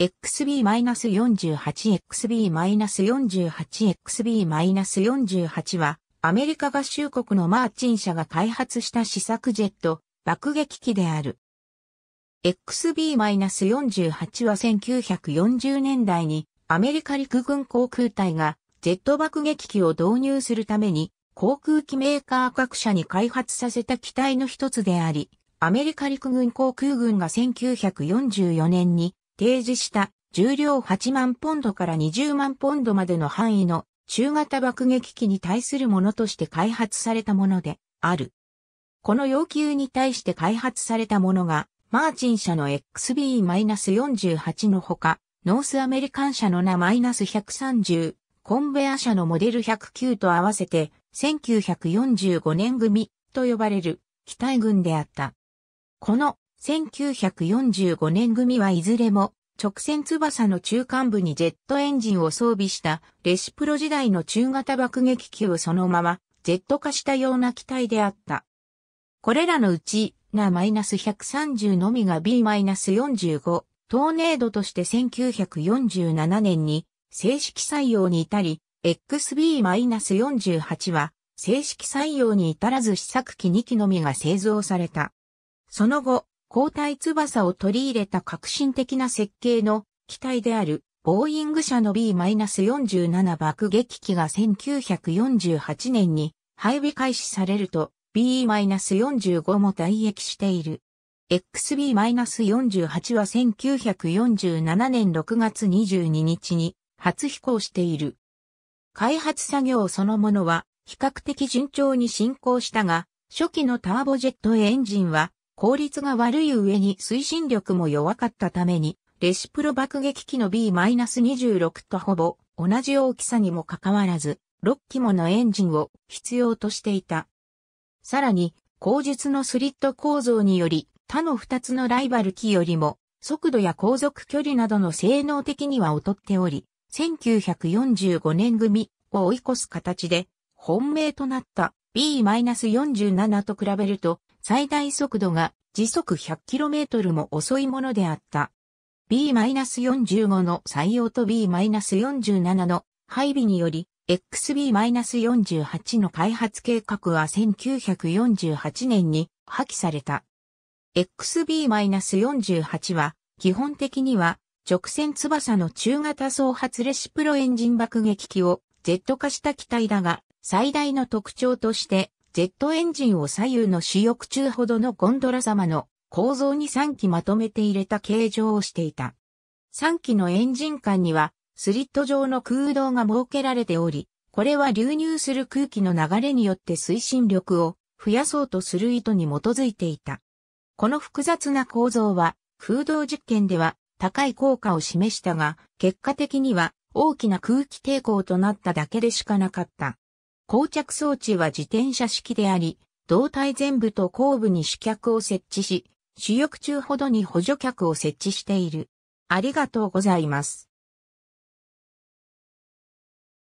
XB-48XB-48XB-48 は、アメリカ合衆国のマーチン社が開発した試作ジェット、爆撃機である。XB-48 は1940年代にアメリカ陸軍航空隊がジェット爆撃機を導入するために航空機メーカー各社に開発させた機体の一つであり、アメリカ陸軍航空軍が1944年に提示した重量8万ポンドから20万ポンドまでの範囲の中型爆撃機に対するものとして開発されたものである。この要求に対して開発されたものが、マーチン社の XB-48 のほか、ノースアメリカン社の名 -130、コンベア社のモデル109と合わせて、1945年組と呼ばれる機体群であった。この1945年組はいずれも直線翼の中間部にジェットエンジンを装備したレシプロ時代の中型爆撃機をそのままジェット化したような機体であった。これらのうち、な -130 のみが B-45 トーネードとして1947年に正式採用に至り、XB-48 は正式採用に至らず試作機2機のみが製造された。その後、交代翼を取り入れた革新的な設計の機体である、ボーイング社の B-47 爆撃機が1948年に配備開始されると B-45 も退役している。XB-48 は1947年6月22日に初飛行している。開発作業そのものは比較的順調に進行したが、初期のターボジェットエンジンは効率が悪い上に推進力も弱かったために、レシプロ爆撃機の B-26 とほぼ同じ大きさにもかかわらず、6機ものエンジンを必要としていた。さらに、後述のスリット構造により、他の2つのライバル機よりも、速度や航続距離などの性能的には劣っており、1945年組を追い越す形で、本命となった B-47 と比べると、最大速度が時速 100km も遅いものであった。B-45 の採用と B-47 の配備により、XB-48 の開発計画は1948年に破棄された。XB-48 は、基本的には、直線翼の中型総発レシプロエンジン爆撃機を Z 化した機体だが、最大の特徴として、ジェットエンジンを左右の主翼中ほどのゴンドラ様の構造に3機まとめて入れた形状をしていた。3機のエンジン間にはスリット状の空洞が設けられており、これは流入する空気の流れによって推進力を増やそうとする意図に基づいていた。この複雑な構造は空洞実験では高い効果を示したが、結果的には大きな空気抵抗となっただけでしかなかった。膠着装置は自転車式であり、胴体全部と後部に主脚を設置し、主翼中ほどに補助脚を設置している。ありがとうございます。